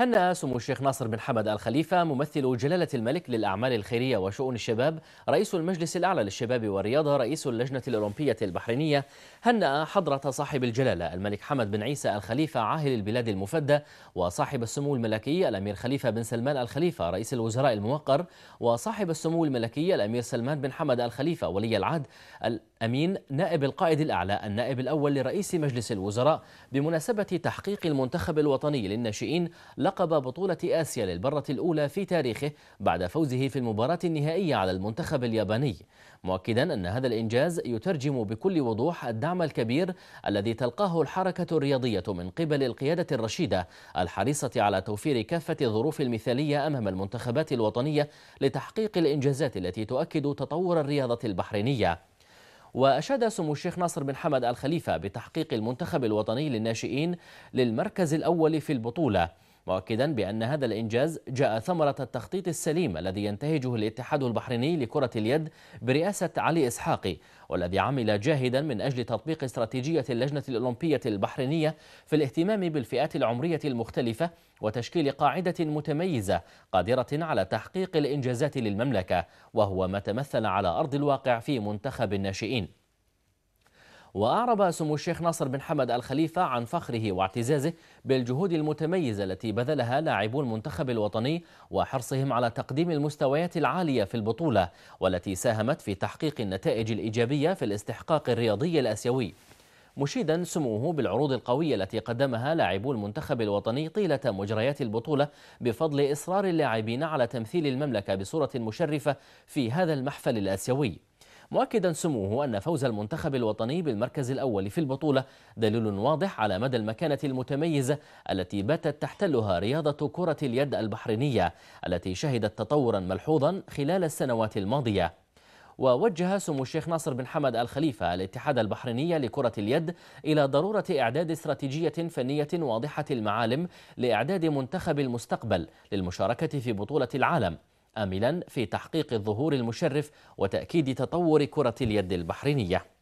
هنأ سمو الشيخ ناصر بن حمد الخليفة ممثل جلالة الملك للأعمال الخيرية وشؤون الشباب رئيس المجلس الأعلى للشباب والرياضة رئيس اللجنة الأولمبية البحرينية هنأ حضرة صاحب الجلالة الملك حمد بن عيسى الخليفة عاهل البلاد المفدى وصاحب السمو الملكي الأمير خليفة بن سلمان الخليفة رئيس الوزراء الموقر وصاحب السمو الملكي الأمير سلمان بن حمد الخليفة ولي العهد الأمين نائب القائد الأعلى النائب الأول لرئيس مجلس الوزراء بمناسبة تحقيق المنتخب الوطني للناشئين لقب بطولة آسيا للمرة الأولى في تاريخه بعد فوزه في المباراة النهائية على المنتخب الياباني مؤكدا أن هذا الإنجاز يترجم بكل وضوح الدعم الكبير الذي تلقاه الحركة الرياضية من قبل القيادة الرشيدة الحريصة على توفير كافة الظروف المثالية أمام المنتخبات الوطنية لتحقيق الإنجازات التي تؤكد تطور الرياضة البحرينية وأشاد سمو الشيخ ناصر بن حمد الخليفة بتحقيق المنتخب الوطني للناشئين للمركز الأول في البطولة مؤكدا بأن هذا الإنجاز جاء ثمرة التخطيط السليم الذي ينتهجه الاتحاد البحريني لكرة اليد برئاسة علي إسحاقي والذي عمل جاهدا من أجل تطبيق استراتيجية اللجنة الأولمبية البحرينية في الاهتمام بالفئات العمرية المختلفة وتشكيل قاعدة متميزة قادرة على تحقيق الإنجازات للمملكة وهو ما تمثل على أرض الواقع في منتخب الناشئين وأعرب سمو الشيخ ناصر بن حمد الخليفة عن فخره واعتزازه بالجهود المتميزة التي بذلها لاعبو المنتخب الوطني وحرصهم على تقديم المستويات العالية في البطولة والتي ساهمت في تحقيق النتائج الإيجابية في الاستحقاق الرياضي الآسيوي مشيدا سموه بالعروض القوية التي قدمها لاعبو المنتخب الوطني طيلة مجريات البطولة بفضل إصرار اللاعبين على تمثيل المملكة بصورة مشرفة في هذا المحفل الآسيوي مؤكدا سموه أن فوز المنتخب الوطني بالمركز الأول في البطولة دليل واضح على مدى المكانة المتميزة التي باتت تحتلها رياضة كرة اليد البحرينية التي شهدت تطورا ملحوظا خلال السنوات الماضية ووجه سمو الشيخ ناصر بن حمد الخليفة الاتحاد البحريني لكرة اليد إلى ضرورة إعداد استراتيجية فنية واضحة المعالم لإعداد منتخب المستقبل للمشاركة في بطولة العالم آملا في تحقيق الظهور المشرف وتأكيد تطور كرة اليد البحرينية